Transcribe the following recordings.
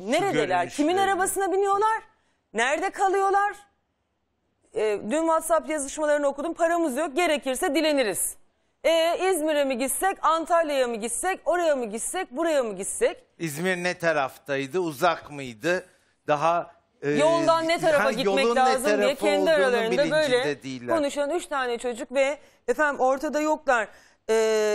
neredeler? Kimin arabasına biniyorlar? Nerede kalıyorlar? E, dün WhatsApp yazışmalarını okudum. Paramız yok. Gerekirse dileniriz. E, İzmir'e mi gitsek, Antalya'ya mı gitsek, oraya mı gitsek, buraya mı gitsek? İzmir ne taraftaydı? Uzak mıydı? Daha e, Yoldan ne tarafa yani yolun gitmek ne lazım diye kendi aralarında böyle değiller. konuşan üç tane çocuk ve efendim ortada yoklar e,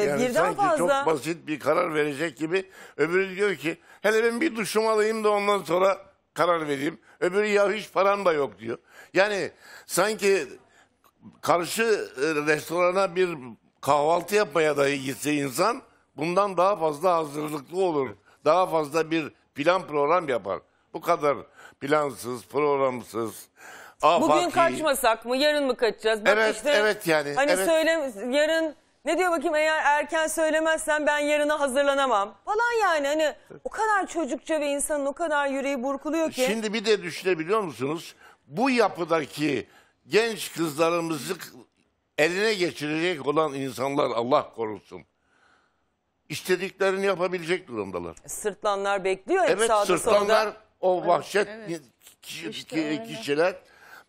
Yani birden sanki fazla... çok basit bir karar verecek gibi öbürü diyor ki hele ben bir duşum alayım da ondan sonra karar vereyim. Öbürü ya hiç param da yok diyor. Yani sanki karşı e, restorana bir kahvaltı yapmaya dahi gitse insan bundan daha fazla hazırlıklı olur. Daha fazla bir plan program yapar. Bu kadar plansız, programsız, Bugün afaki. kaçmasak mı yarın mı kaçacağız? Bak Evet, işte, evet yani, Hani evet. söyle yarın ne diyor bakayım eğer erken söylemezsen ben yarına hazırlanamam falan yani hani o kadar çocukça ve insanın o kadar yüreği burkuluyor ki. Şimdi bir de düşünebiliyor musunuz? Bu yapıdaki genç kızlarımızı eline geçirecek olan insanlar Allah korusun. istediklerini yapabilecek durumdalar. E, sırtlanlar bekliyor hep Evet sağda sırtlanlar solda. o vahşet evet. ki- İşte ki- kişiler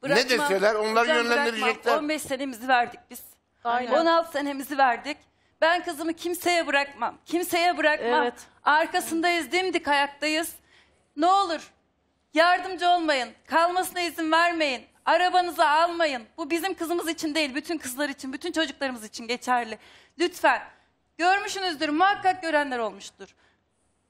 Bırakma, ne deseler onları hocam bırakma. yönlendirecekler. 15 senemizi verdik biz. Aynen. 16 senemizi verdik. Ben kızımı kimseye bırakmam. Kimseye bırakmam. Evet. Arkasındayız, dimdik ayaktayız. Ne olur yardımcı olmayın. Kalmasına izin vermeyin. Arabanızı almayın. Bu bizim kızımız için değil, bütün kızlar için, bütün çocuklarımız için geçerli. Lütfen. Görmüşsünüzdür, muhakkak görenler olmuştur.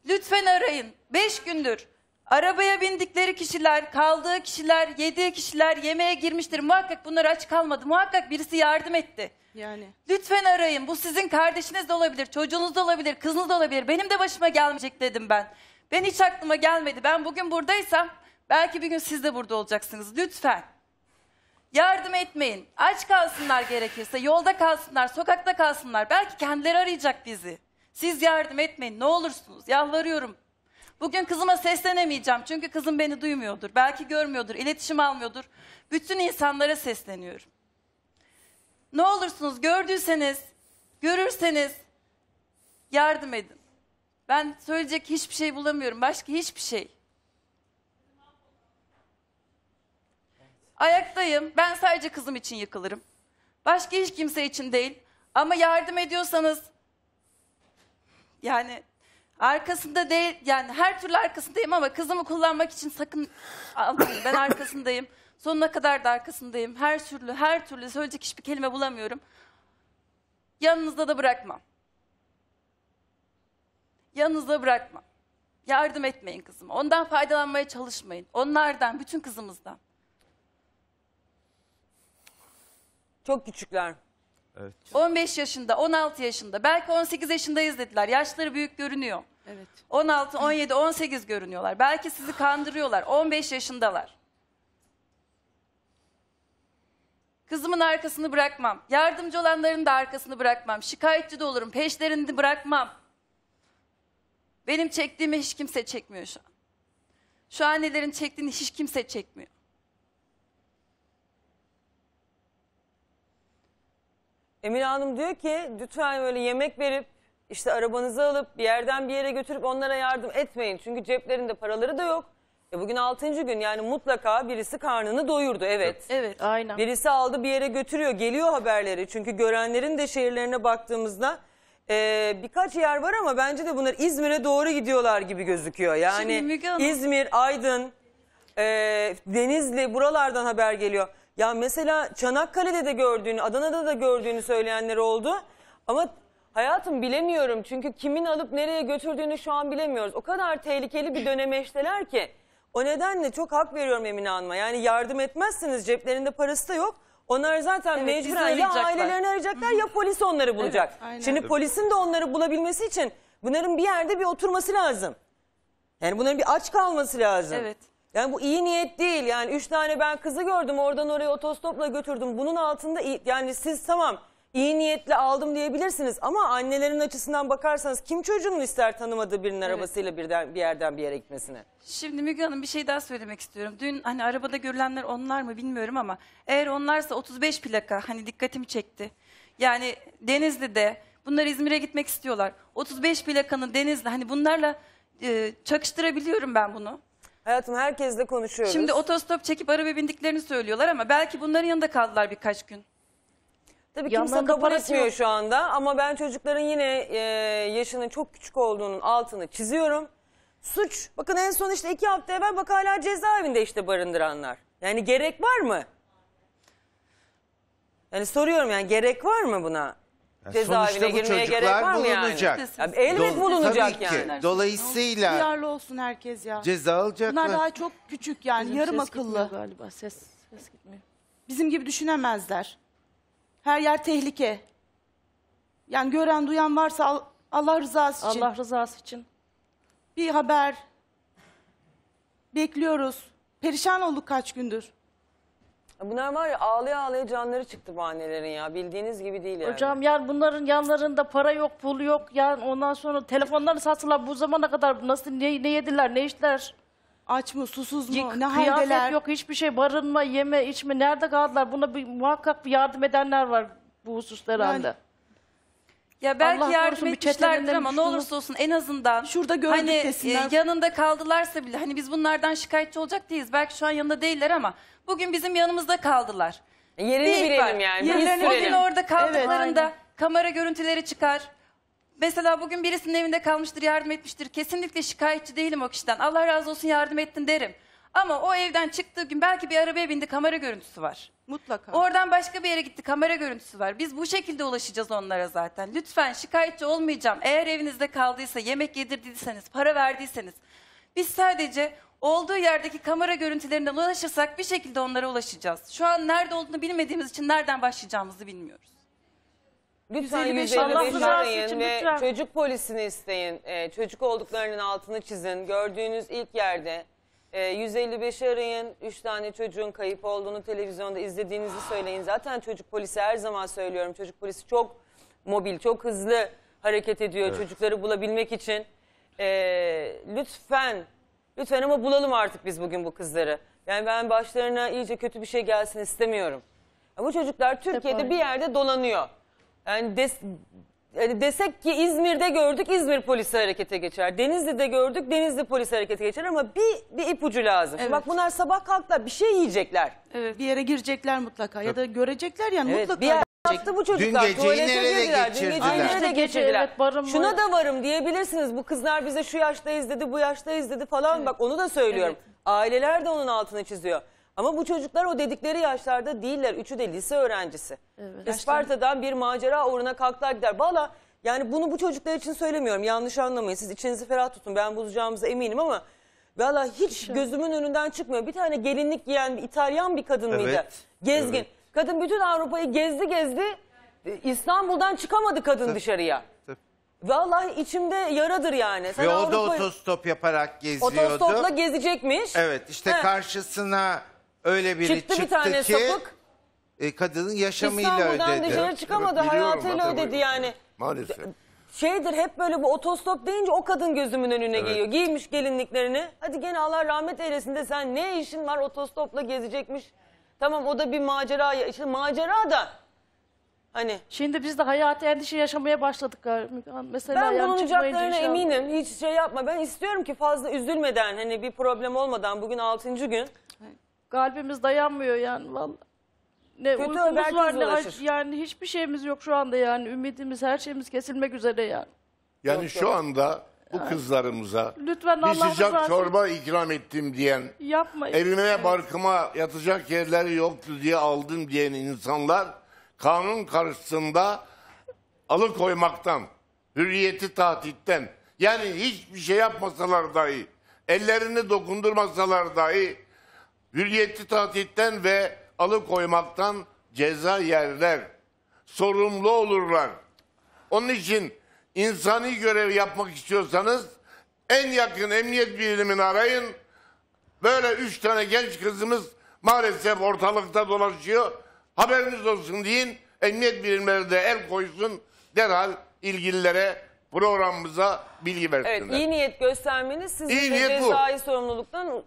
Lütfen arayın. Beş gündür Arabaya bindikleri kişiler, kaldığı kişiler, yediği kişiler yemeğe girmiştir. Muhakkak bunlar aç kalmadı. Muhakkak birisi yardım etti. Yani. Lütfen arayın. Bu sizin kardeşiniz de olabilir, çocuğunuz da olabilir, kızınız da olabilir. Benim de başıma gelmeyecek dedim ben. Ben hiç aklıma gelmedi. Ben bugün buradaysam belki bir gün siz de burada olacaksınız. Lütfen. Yardım etmeyin. Aç kalsınlar gerekirse, yolda kalsınlar, sokakta kalsınlar. Belki kendileri arayacak bizi. Siz yardım etmeyin ne olursunuz. Yalvarıyorum. Bugün kızıma seslenemeyeceğim çünkü kızım beni duymuyordur. Belki görmüyordur, iletişim almıyordur. Bütün insanlara sesleniyorum. Ne olursunuz gördüyseniz, görürseniz yardım edin. Ben söyleyecek hiçbir şey bulamıyorum. Başka hiçbir şey. Ayaktayım. Ben sadece kızım için yıkılırım. Başka hiç kimse için değil. Ama yardım ediyorsanız yani Arkasında değil yani her türlü arkasındayım ama kızımı kullanmak için sakın almayın. Ben arkasındayım. Sonuna kadar da arkasındayım. Her türlü her türlü söyleyecek hiçbir kelime bulamıyorum. Yanınızda da bırakmam. Yanınızda bırakmam. Yardım etmeyin kızıma. Ondan faydalanmaya çalışmayın. Onlardan, bütün kızımızdan. Çok küçükler. Evet. 15 yaşında, 16 yaşında, belki 18 yaşındayız dediler. Yaşları büyük görünüyor. Evet. 16, 17, 18 görünüyorlar. Belki sizi kandırıyorlar. 15 yaşındalar. Kızımın arkasını bırakmam. Yardımcı olanların da arkasını bırakmam. Şikayetçi de olurum. Peşlerini de bırakmam. Benim çektiğimi hiç kimse çekmiyor şu an. Şu annelerin çektiğini hiç kimse çekmiyor. Emine Hanım diyor ki lütfen böyle yemek verip işte arabanızı alıp bir yerden bir yere götürüp onlara yardım etmeyin. Çünkü ceplerinde paraları da yok. E bugün altıncı gün yani mutlaka birisi karnını doyurdu evet. Evet aynen. Birisi aldı bir yere götürüyor geliyor haberleri. Çünkü görenlerin de şehirlerine baktığımızda e, birkaç yer var ama bence de bunlar İzmir'e doğru gidiyorlar gibi gözüküyor. Yani Şimdi Müge Hanım- İzmir, Aydın, e, Denizli buralardan haber geliyor. Ya mesela Çanakkale'de de gördüğünü, Adana'da da gördüğünü söyleyenler oldu. Ama Hayatım bilemiyorum çünkü kimin alıp nereye götürdüğünü şu an bilemiyoruz. O kadar tehlikeli bir dönemeçteler ki. O nedenle çok hak veriyorum Emine Hanım'a. Yani yardım etmezsiniz ceplerinde parası da yok. Onlar zaten Evet, mecburen ya ailelerini arayacaklar ya polis onları bulacak. aynen. Şimdi polisin de onları bulabilmesi için bunların bir yerde bir oturması lazım. Yani bunların bir aç kalması lazım. Evet. Yani bu iyi niyet değil. Yani üç tane ben kızı gördüm oradan oraya otostopla götürdüm. Bunun altında yani siz tamam iyi niyetle aldım diyebilirsiniz ama annelerin açısından bakarsanız kim çocuğunu ister tanımadığı birinin arabasıyla birden bir yerden bir yere gitmesine? Şimdi Müge Hanım bir şey daha söylemek istiyorum. Dün hani arabada görülenler onlar mı bilmiyorum ama eğer onlarsa 35 plaka hani dikkatimi çekti. Yani Denizli'de bunlar İzmir'e gitmek istiyorlar. 35 plakanın Denizli hani bunlarla e, çakıştırabiliyorum ben bunu. Hayatım herkesle konuşuyoruz. Şimdi otostop çekip araba bindiklerini söylüyorlar ama belki bunların yanında kaldılar birkaç gün. Tabii kimse Yandan kabul etmiyor yok. şu anda ama ben çocukların yine e, yaşının çok küçük olduğunun altını çiziyorum. Suç bakın en son işte iki hafta evvel bak hala cezaevinde işte barındıranlar. Yani gerek var mı? Yani soruyorum yani gerek var mı buna? Yani Cezaevine bu girmeye gerek var çocuklar mı yani? bulunacak. Ya elbet Dol- bulunacak Tabii ki. yani. Dolayısıyla- Duyarlı olsun herkes ya. Ceza alacaklar. Bunlar daha çok küçük yani yarım akıllı. galiba ses ses gitmiyor. Bizim gibi düşünemezler. Her yer tehlike. Yani gören duyan varsa Allah rızası için Allah rızası için. bir haber. Bekliyoruz. Perişan olduk kaç gündür. Bunlar var ya ağlaya ağlaya canları çıktı bu ya. Bildiğiniz gibi değil yani. Hocam yani bunların yanlarında para yok, pul yok. Yani ondan sonra telefonlarını sattılar. Bu zamana kadar nasıl ne, ne yediler, ne içtiler? Aç mı, susuz mu, ne haldeler? Kıyafet yok hiçbir şey barınma yeme içme nerede kaldılar buna bir, muhakkak bir yardım edenler var bu hususlar Yani- Ya belki Allah yardım korusun etmişlerdir ama ne olursa olsun en azından Şurada gördük hani e, yanında kaldılarsa bile hani biz bunlardan şikayetçi olacak değiliz. Belki şu an yanında değiller ama bugün bizim yanımızda kaldılar. E, yerini Bir bilelim yani. Biz Yerini- O gün orada kaldıklarında kamera görüntüleri çıkar. Mesela bugün birisinin evinde kalmıştır, yardım etmiştir. Kesinlikle şikayetçi değilim o kişiden. Allah razı olsun yardım ettin derim. Ama o evden çıktığı gün belki bir arabaya bindi kamera görüntüsü var. Mutlaka. Oradan başka bir yere gitti kamera görüntüsü var. Biz bu şekilde ulaşacağız onlara zaten. Lütfen şikayetçi olmayacağım. Eğer evinizde kaldıysa, yemek yedirdiyseniz, para verdiyseniz. Biz sadece olduğu yerdeki kamera görüntülerinden ulaşırsak bir şekilde onlara ulaşacağız. Şu an nerede olduğunu bilmediğimiz için nereden başlayacağımızı bilmiyoruz. Lütfen 155 155 arayın için ve lütfen. çocuk polisini isteyin. Ee, çocuk olduklarının altını çizin. Gördüğünüz ilk yerde e, 155 arayın. 3 tane çocuğun kayıp olduğunu televizyonda izlediğinizi söyleyin. Zaten çocuk polisi her zaman söylüyorum. Çocuk polisi çok mobil, çok hızlı hareket ediyor evet. çocukları bulabilmek için. E, lütfen, lütfen ama bulalım artık biz bugün bu kızları. Yani ben başlarına iyice kötü bir şey gelsin istemiyorum. Ama bu çocuklar Türkiye'de bir yerde dolanıyor. Yani des, yani desek ki İzmir'de gördük İzmir polisi harekete geçer. Denizli'de gördük Denizli polisi harekete geçer ama bir, bir ipucu lazım. Evet. Bak bunlar sabah kalktılar bir şey yiyecekler. Evet bir yere girecekler mutlaka ya da görecekler yani Evet, mutlaka. bir yer yaptı bu çocuklar. Dün geceyi nereye girdiler. Dün geçirdiler? geceyi nereye İşte geçirdiler. evet, varım, Şuna da varım diyebilirsiniz. Bu kızlar bize şu yaştayız dedi, bu yaştayız dedi falan. Bak onu da söylüyorum. Aileler de onun altını çiziyor. Ama bu çocuklar o dedikleri yaşlarda değiller. Üçü de lise öğrencisi. Evet. Isparta'dan bir macera uğruna kalktılar gider. Valla yani bunu bu çocuklar için söylemiyorum. Yanlış anlamayın. Siz içinizi ferah tutun. Ben bozacağımıza eminim ama valla hiç gözümün önünden çıkmıyor. Bir tane gelinlik giyen bir İtalyan bir kadın mıydı? Gezgin. evet. Kadın bütün Avrupa'yı gezdi gezdi. E, İstanbul'dan çıkamadı kadın dışarıya. Tabii. Vallahi içimde yaradır yani. Sen Ve o da Avrupa'yı- otostop yaparak geziyordu. Otostopla gezecekmiş. Evet işte He. karşısına öyle biri çıktı, çıktı bir tane ki sapık. E, kadının yaşamıyla İstanbul'dan ödedi. dışarı çıkamadı Evet, hayatıyla ödedi yani. Maalesef. Şeydir hep böyle bu otostop deyince o kadın gözümün önüne geliyor. Giymiş gelinliklerini. Hadi gene Allah rahmet eylesin de sen ne işin var otostopla gezecekmiş. Tamam o da bir macera. ya- macera da hani Şimdi biz de hayat endişe yaşamaya başladık. Müge Mesela ben yani çıkmayınca bulunacaklarına eminim. Hiç şey yapma. Ben istiyorum ki fazla üzülmeden hani bir problem olmadan bugün altıncı gün Kalbimiz dayanmıyor yani vallahi. Ne Kötü uykumuz var ne aç- yani hiçbir şeyimiz yok şu anda yani. Ümidimiz her şeyimiz kesilmek üzere yani. Yani şu anda bu kızlarımıza Lütfen bir Allah sıcak rızası için çorba ikram ettim diyen, yapmayın. evime barkıma yatacak yerleri yoktu diye aldım diyen insanlar kanun karşısında alıkoymaktan, hürriyeti tahtitten yani hiçbir şey yapmasalar dahi, ellerini dokundurmasalar dahi hürriyeti tatilden ve alıkoymaktan ceza yerler. Sorumlu olurlar. Onun için insani görev yapmak istiyorsanız en yakın emniyet birimini arayın. Böyle üç tane genç kızımız maalesef ortalıkta dolaşıyor. Haberiniz olsun deyin. Emniyet birimleri de el koysun. Derhal ilgililere programımıza bilgi versinler. Evet, iyi niyet göstermeniz sizin cezai sorumluluktan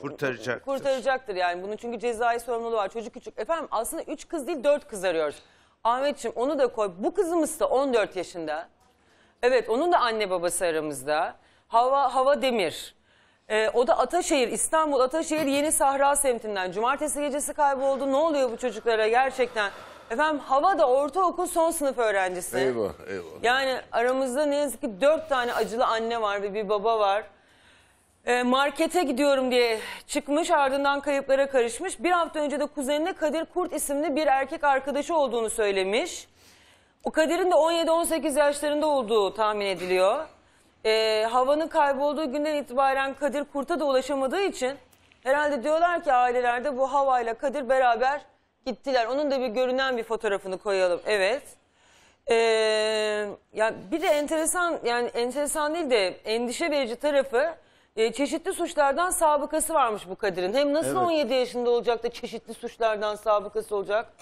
Kurtaracak. Kurtaracaktır yani bunu çünkü cezai sorumluluğu var. Çocuk küçük. Efendim aslında 3 kız değil 4 kız arıyoruz. Ahmetciğim onu da koy. Bu kızımız da 14 yaşında. Evet onun da anne babası aramızda. Hava Hava Demir. Ee, o da Ataşehir, İstanbul Ataşehir Yeni Sahra semtinden. Cumartesi gecesi kayboldu. Ne oluyor bu çocuklara gerçekten? Efendim Hava da ortaokul son sınıf öğrencisi. Eyvah eyvah. Yani aramızda ne yazık ki dört tane acılı anne var ve bir baba var. E, markete gidiyorum diye çıkmış ardından kayıplara karışmış. Bir hafta önce de kuzenine Kadir Kurt isimli bir erkek arkadaşı olduğunu söylemiş. O Kadir'in de 17-18 yaşlarında olduğu tahmin ediliyor. E, havanın kaybolduğu günden itibaren Kadir Kurt'a da ulaşamadığı için herhalde diyorlar ki ailelerde bu havayla Kadir beraber gittiler. Onun da bir görünen bir fotoğrafını koyalım. Evet. Ee, ya bir de enteresan yani enteresan değil de endişe verici tarafı e, çeşitli suçlardan sabıkası varmış bu Kadir'in. Hem nasıl Evet. 17 yaşında olacak da çeşitli suçlardan sabıkası olacak?